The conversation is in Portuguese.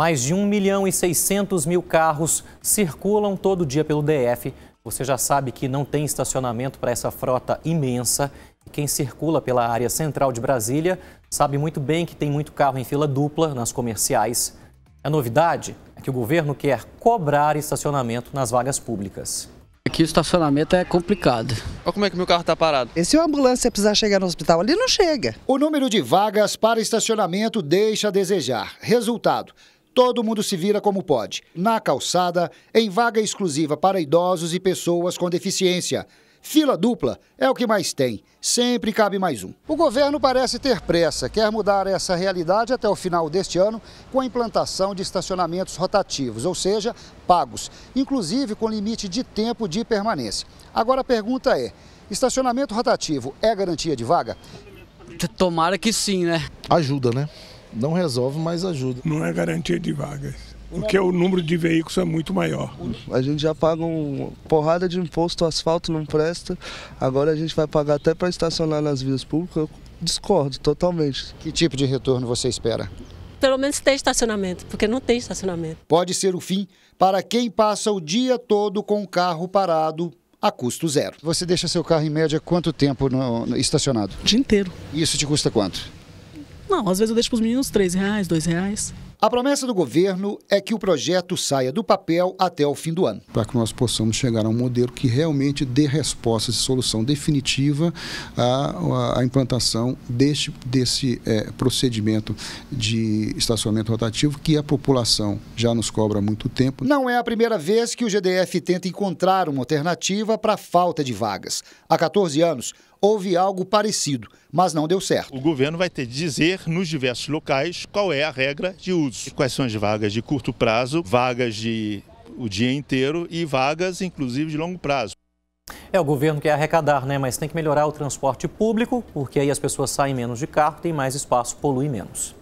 Mais de 1 milhão e 600 mil carros circulam todo dia pelo DF. Você já sabe que não tem estacionamento para essa frota imensa. quem circula pela área central de Brasília sabe muito bem que tem muito carro em fila dupla nas comerciais. A novidade é que o governo quer cobrar estacionamento nas vagas públicas. Aqui o estacionamento é complicado. Olha como é que meu carro está parado. E se é uma ambulância precisar chegar no hospital ali, não chega. O número de vagas para estacionamento deixa a desejar. Resultado, todo mundo se vira como pode. Na calçada, em vaga exclusiva para idosos e pessoas com deficiência. Fila dupla é o que mais tem, sempre cabe mais um. O governo parece ter pressa, quer mudar essa realidade até o final deste ano com a implantação de estacionamentos rotativos, ou seja, pagos, inclusive com limite de tempo de permanência. Agora a pergunta é: estacionamento rotativo é garantia de vaga? Tomara que sim, né? Ajuda, né? não resolve, mas ajuda. Não é garantia de vagas, porque o número de veículos é muito maior. A gente já paga uma porrada de imposto, o asfalto não presta, agora a gente vai pagar até para estacionar nas vias públicas. Eu discordo totalmente. Que tipo de retorno você espera? Pelo menos ter estacionamento, porque não tem estacionamento. Pode ser o fim para quem passa o dia todo com o carro parado a custo zero. Você deixa seu carro em média quanto tempo no, no, estacionado? O dia inteiro. Isso te custa quanto? Não, às vezes eu deixo para os meninos 3 reais, 2 reais. A promessa do governo é que o projeto saia do papel até o fim do ano. Para que nós possamos chegar a um modelo que realmente dê resposta e solução definitiva à, à implantação deste, desse é, procedimento de estacionamento rotativo que a população já nos cobra há muito tempo. Não é a primeira vez que o GDF tenta encontrar uma alternativa para a falta de vagas. Há 14 anos, houve algo parecido, mas não deu certo. O governo vai ter de dizer nos diversos locais qual é a regra de uso, quais são as vagas de curto prazo, vagas de o dia inteiro e vagas, inclusive, de longo prazo. É, o governo quer arrecadar, né? Mas tem que melhorar o transporte público, porque aí as pessoas saem menos de carro, tem mais espaço, polui menos.